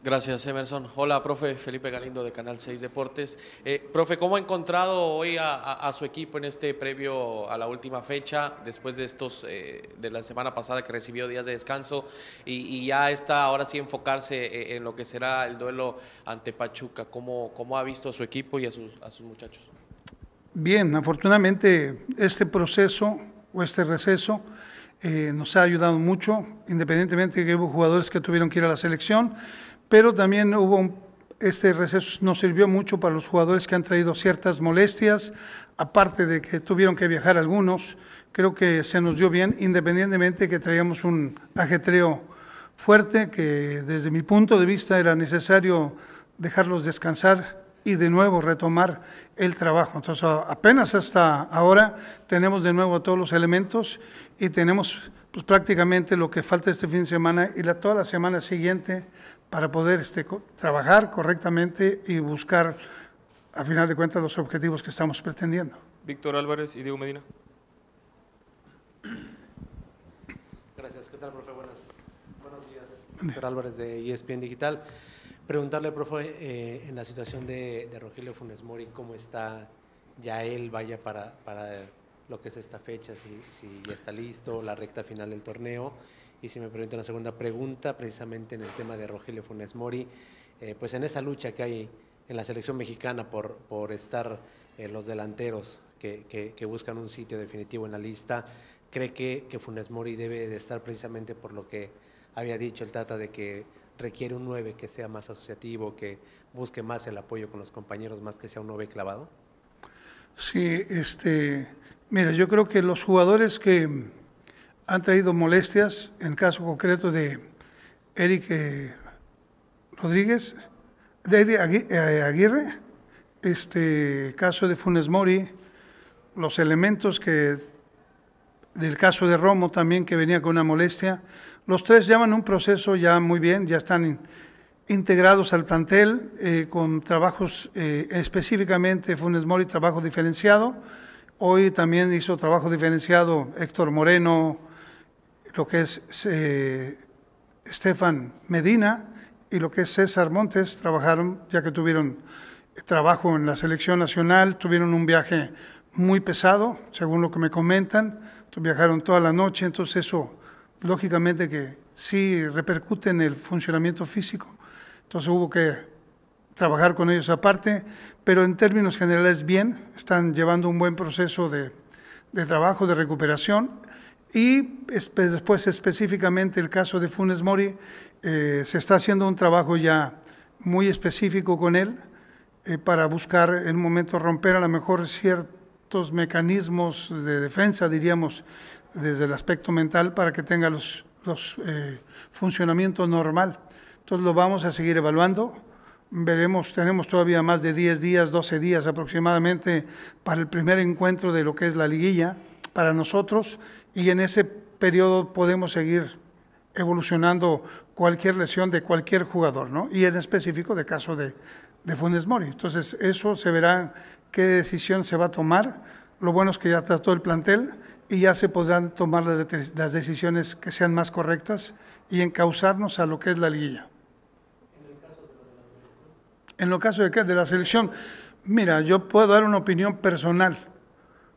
Gracias, Emerson. Hola, profe Felipe Galindo de Canal 6 Deportes. Eh, profe, ¿cómo ha encontrado hoy a, su equipo en este previo a la última fecha, después de estos eh, de la semana pasada que recibió días de descanso y, ya está ahora sí enfocarse eh, en lo que será el duelo ante Pachuca? ¿Cómo, cómo ha visto a su equipo y a sus, a sus muchachos? Bien, afortunadamente este proceso o este receso eh, nos ha ayudado mucho, independientemente de que hubo jugadores que tuvieron que ir a la selección, pero también hubo este receso nos sirvió mucho para los jugadores que han traído ciertas molestias, aparte de que tuvieron que viajar algunos, creo que se nos dio bien, independientemente de que traíamos un ajetreo fuerte, que desde mi punto de vista era necesario dejarlos descansar y de nuevo retomar el trabajo. Entonces, apenas hasta ahora tenemos de nuevo todos los elementos y tenemos pues, prácticamente lo que falta este fin de semana y la, toda la semana siguiente para poder este, trabajar correctamente y buscar, a final de cuentas, los objetivos que estamos pretendiendo. Víctor Álvarez y Diego Medina. Gracias. ¿Qué tal, profe? buenos días. Víctor Álvarez de ESPN Digital. Preguntarle, profe, eh, en la situación de, Rogelio Funes Mori, ¿cómo está ya él? Vaya para, lo que es esta fecha, si, ya está listo, la recta final del torneo. Y si me permite una segunda pregunta, precisamente en el tema de Rogelio Funes Mori, eh, pues en esa lucha que hay en la selección mexicana por, por estar eh, los delanteros que, buscan un sitio definitivo en la lista, ¿cree que, que Funes Mori debe de estar precisamente por lo que había dicho el Tata de que requiere un 9 que sea más asociativo, que busque más el apoyo con los compañeros, más que sea un 9 clavado? Sí, este, mira, yo creo que los jugadores que han traído molestias, en caso concreto de Eric eh, Rodríguez, de eh, Aguirre, este caso de Funes Mori, los elementos que del caso de Romo también que venía con una molestia, los tres llevan un proceso ya muy bien, ya están integrados al plantel eh, con trabajos eh, específicamente Funes Mori, trabajo diferenciado. Hoy también hizo trabajo diferenciado Héctor Moreno, lo que es eh, Estefan Medina y lo que es César Montes, trabajaron ya que tuvieron trabajo en la selección nacional, tuvieron un viaje muy pesado, según lo que me comentan, viajaron toda la noche, entonces eso lógicamente que sí repercute en el funcionamiento físico, entonces hubo que trabajar con ellos aparte, pero en términos generales bien, están llevando un buen proceso de, trabajo, de recuperación. Y después específicamente el caso de Funes Mori, eh, se está haciendo un trabajo ya muy específico con él eh, para buscar en un momento romper a lo mejor ciertos mecanismos de defensa, diríamos, desde el aspecto mental para que tenga los, ...funcionamientos eh, funcionamiento normal. Entonces lo vamos a seguir evaluando. Veremos, tenemos todavía más de 10 días, 12 días aproximadamente para el primer encuentro de lo que es la liguilla para nosotros y en ese periodo podemos seguir evolucionando cualquier lesión de cualquier jugador, ¿no? Y en específico de caso de, de Funes Mori. Entonces eso se verá qué decisión se va a tomar. Lo bueno es que ya está todo el plantel y ya se podrán tomar las decisiones que sean más correctas y encauzarnos a lo que es la liguilla. En el caso de qué? De la selección. Mira, yo puedo dar una opinión personal,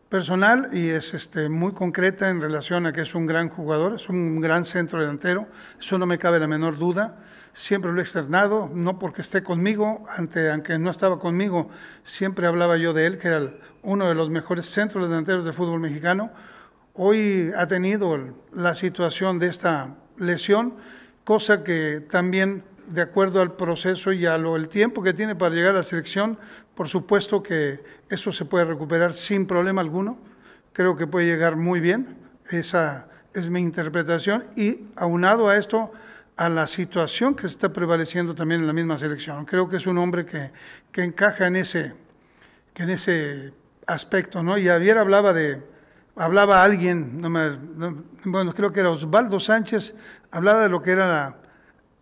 personal y es este, muy concreta en relación a que es un gran jugador, es un gran centro delantero, eso no me cabe la menor duda, siempre lo he externado, no porque esté conmigo, ante, aunque no estaba conmigo, siempre hablaba yo de él, que era uno de los mejores centros delanteros del fútbol mexicano, Hoy ha tenido la situación de esta lesión, cosa que también de acuerdo al proceso y al tiempo que tiene para llegar a la selección, por supuesto que eso se puede recuperar sin problema alguno. Creo que puede llegar muy bien. Esa es mi interpretación. Y aunado a esto, a la situación que está prevaleciendo también en la misma selección. Creo que es un hombre que, encaja en ese, en ese aspecto. ¿no? Y Javier hablaba de, hablaba alguien, no me, bueno, creo que era Osvaldo Sánchez, hablaba de lo que era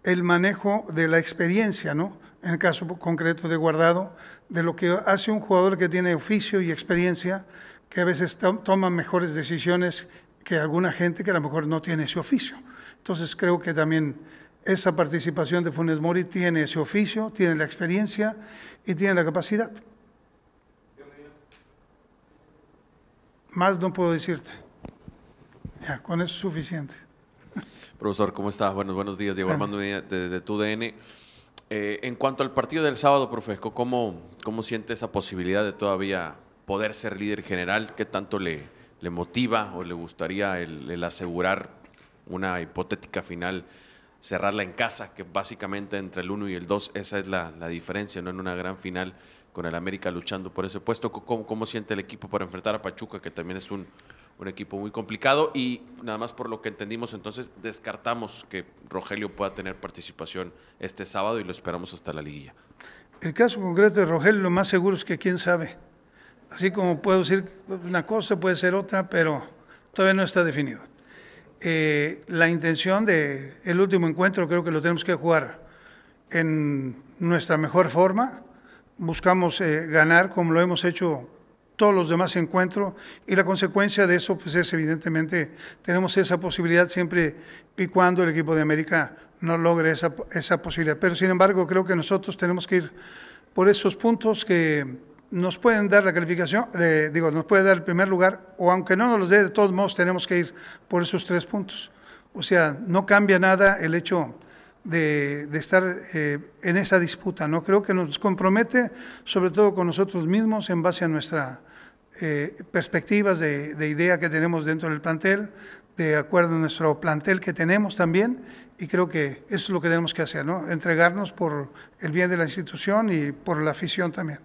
el manejo de la experiencia, ¿no? En el caso concreto de Guardado, de lo que hace un jugador que tiene oficio y experiencia, que a veces toma mejores decisiones que alguna gente que a lo mejor no tiene ese oficio. Entonces creo que también esa participación de Funes Mori tiene ese oficio, tiene la experiencia y tiene la capacidad. Más no puedo decirte. Ya, con eso es suficiente. Profesor, ¿cómo estás? Buenos, buenos días. Diego Armando de, tu D.N. Eh, en cuanto al partido del sábado, Profesco, ¿cómo, ¿cómo siente esa posibilidad de todavía poder ser líder general? ¿Qué tanto le, le motiva o le gustaría el, el asegurar una hipotética final cerrarla en casa, que básicamente entre el 1 y el 2 esa es la, diferencia, no en una gran final con el América luchando por ese puesto. ¿Cómo, siente el equipo para enfrentar a Pachuca, que también es un, un, equipo muy complicado? Y nada más por lo que entendimos, entonces descartamos que Rogelio pueda tener participación este sábado y lo esperamos hasta la liguilla. El caso concreto de Rogelio, lo más seguro es que quién sabe. Así como puedo decir una cosa, puede ser otra, pero todavía no está definido. Eh, la intención de el último encuentro creo que lo tenemos que jugar en nuestra mejor forma. Buscamos eh, ganar como lo hemos hecho todos los demás encuentros y la consecuencia de eso pues es evidentemente tenemos esa posibilidad siempre y cuando el equipo de América no logre esa, esa posibilidad. Pero sin embargo creo que nosotros tenemos que ir por esos puntos que nos pueden dar la calificación, eh, digo, nos puede dar el primer lugar, o aunque no nos los dé, de todos modos tenemos que ir por esos tres puntos. O sea, no cambia nada el hecho de, estar eh, en esa disputa, ¿no? Creo que nos compromete, sobre todo con nosotros mismos, en base a nuestras eh, perspectivas de, de idea que tenemos dentro del plantel, de acuerdo a nuestro plantel que tenemos también, y creo que eso es lo que tenemos que hacer, ¿no? Entregarnos por el bien de la institución y por la afición también.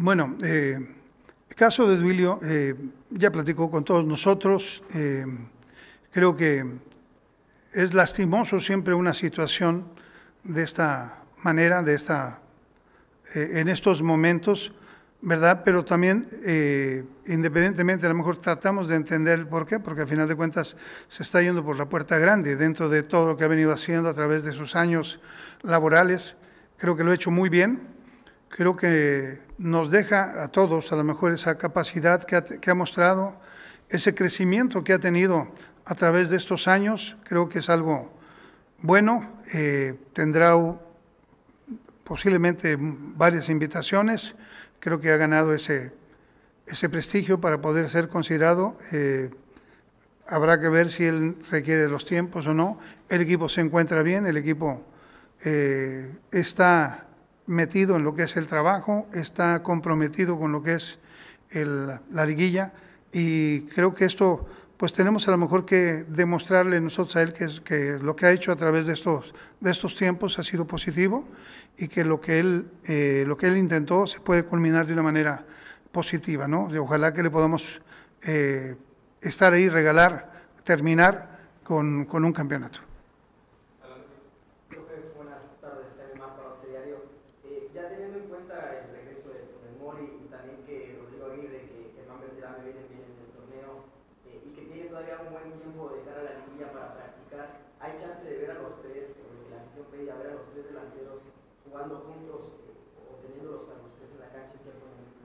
Bueno, eh, el caso de Duilio eh, ya platicó con todos nosotros. Eh, creo que es lastimoso siempre una situación de esta manera, de esta, en estos momentos, ¿verdad? Pero también, independientemente, a lo mejor tratamos de entender el por qué, porque al final de cuentas se está yendo por la puerta grande dentro de todo lo que ha venido haciendo a través de sus años laborales. Creo que lo ha hecho muy bien creo que nos deja a todos a lo mejor esa capacidad que ha, mostrado, ese crecimiento que ha tenido a través de estos años, creo que es algo bueno, eh, tendrá posiblemente varias invitaciones, creo que ha ganado ese, ese prestigio para poder ser considerado. Eh, habrá que ver si él requiere de los tiempos o no. El equipo se encuentra bien, el equipo eh, está metido en lo que es el trabajo, está comprometido con lo que es la liguilla y creo que esto pues tenemos a lo mejor que demostrarle nosotros a él que, es, que lo que ha hecho a través de estos, de estos tiempos ha sido positivo y que lo que él, eh, lo que él intentó se puede culminar de una manera positiva. ¿no? ojalá que le podamos eh, estar ahí, regalar, terminar con un campeonato. Eh, ya teniendo en cuenta el regreso de Mori y también que Rodrigo Aguirre, que Germán Berterame vienen bien en el torneo eh, y que tiene todavía un buen tiempo de cara a la liguilla para practicar, ¿hay chance de ver a los tres, o lo que la afición pedía, ver a los tres delanteros jugando juntos eh, o teniéndolos a los tres en la cancha en cierto momento?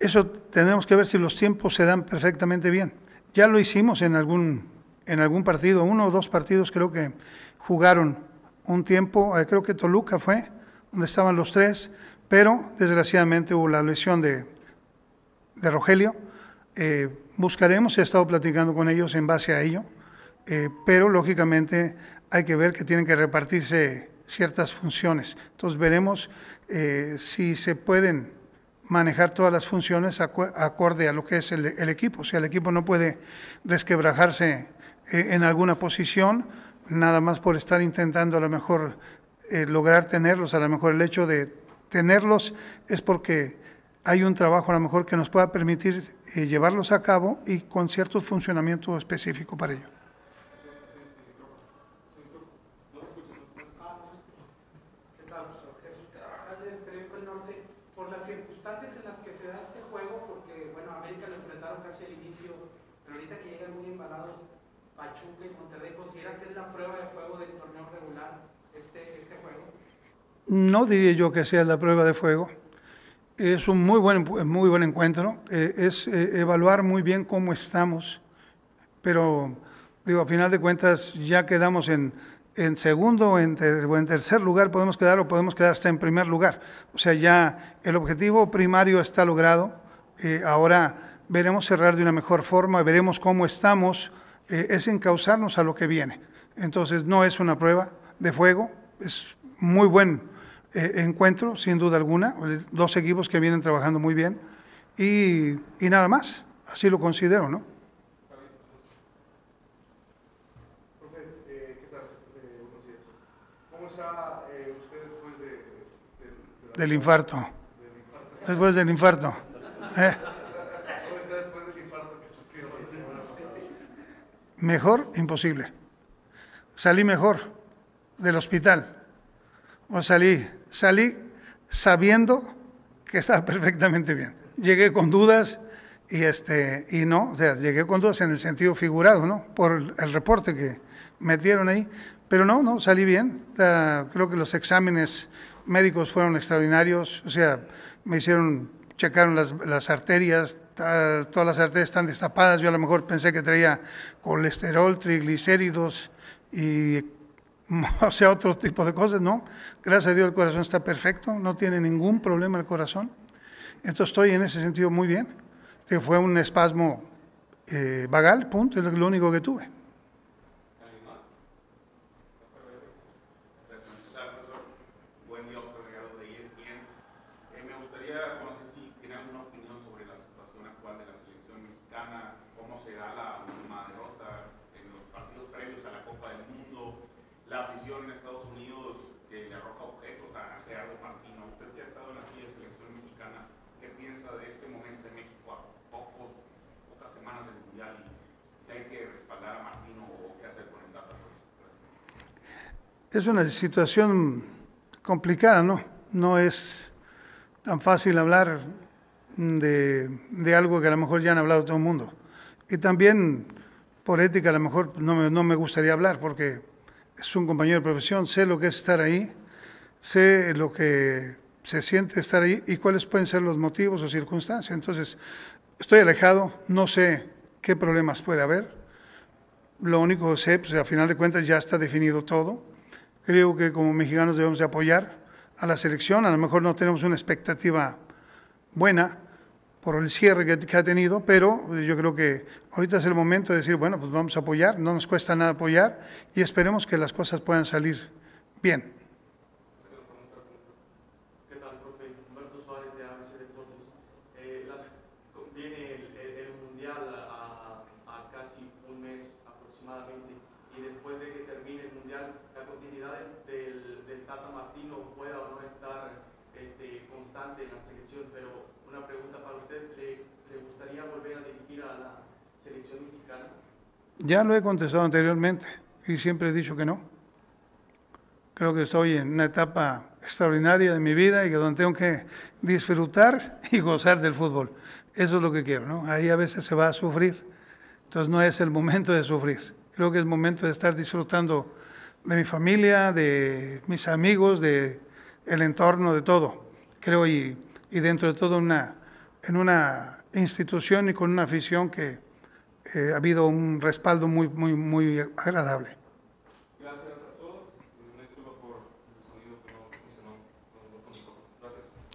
Eso tendremos que ver si los tiempos se dan perfectamente bien. Ya lo hicimos en algún, en algún partido, uno o dos partidos creo que jugaron un tiempo, creo que Toluca fue, donde estaban los tres, pero desgraciadamente hubo la lesión de, Rogelio. Eh, buscaremos, he estado platicando con ellos en base a ello, eh, pero lógicamente hay que ver que tienen que repartirse ciertas funciones. Entonces veremos eh, si se pueden manejar todas las funciones acorde a lo que es el, equipo. O sea, el equipo no puede resquebrajarse en alguna posición, nada más por estar intentando a lo mejor eh, lograr tenerlos. A lo mejor el hecho de tenerlos es porque hay un trabajo a lo mejor que nos pueda permitir eh, llevarlos a cabo y con cierto funcionamiento específico para ello. no diría yo que sea la prueba de fuego. Es un muy buen, muy buen encuentro, eh, es eh, evaluar muy bien cómo estamos, pero digo, a final de cuentas ya quedamos en, segundo o en, tercer lugar, podemos quedar o podemos quedar hasta en primer lugar. O sea, ya el objetivo primario está logrado, eh, ahora veremos cerrar de una mejor forma, veremos cómo estamos, es encauzarnos a lo que viene. Entonces no es una prueba de fuego, es muy buen eh, encuentro, sin duda alguna, eh, dos equipos que vienen trabajando muy bien y, nada más, así lo considero, ¿no? Del infarto. Después del infarto. Eh. Mejor, imposible. Salí mejor del hospital. O salí salí sabiendo que estaba perfectamente bien. Llegué con dudas y, este, y no, o sea, llegué con dudas en el sentido figurado, ¿no? Por el reporte que metieron ahí, pero no, no, salí bien. creo que los exámenes médicos fueron extraordinarios, o sea, me hicieron, checaron las, arterias, todas las arterias están destapadas, yo a lo mejor pensé que traía colesterol, triglicéridos y o sea, otro tipo de cosas, no. Gracias a Dios el corazón está perfecto, no tiene ningún problema el corazón. Entonces estoy en ese sentido muy bien. Que eh, fue un espasmo eh, vagal, punto, es lo único que tuve. si hay que respaldar a Martino o qué hacer con el dato. Es una situación complicada, ¿no? No es tan fácil hablar de, de, algo que a lo mejor ya han hablado todo el mundo. Y también por ética a lo mejor no me, no me gustaría hablar porque es un compañero de profesión, sé lo que es estar ahí, sé lo que se siente estar ahí y cuáles pueden ser los motivos o circunstancias. Entonces, estoy alejado, no sé qué problemas puede haber. Lo único que sé, pues a final de cuentas ya está definido todo. Creo que como mexicanos debemos de apoyar a la selección. A lo mejor no tenemos una expectativa buena por el cierre que, que ha tenido, pero eh, yo creo que ahorita es el momento de decir, bueno, pues vamos a apoyar, no nos cuesta nada apoyar y esperemos que las cosas puedan salir bien. Ya lo he contestado anteriormente y siempre he dicho que no. Creo que estoy en una etapa extraordinaria de mi vida y que donde tengo que disfrutar y gozar del fútbol. Eso es lo que quiero, ¿no? Ahí a veces se va a sufrir. Entonces no es el momento de sufrir. Creo que es momento de estar disfrutando de mi familia, de mis amigos, de el entorno, de todo. Creo y, y dentro de todo una, en una institución y con una afición que, eh, ha habido un respaldo muy, muy, muy agradable. Gracias a todos.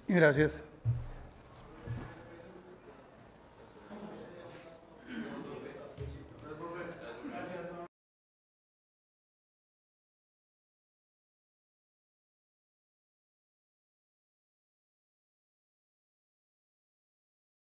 Gracias.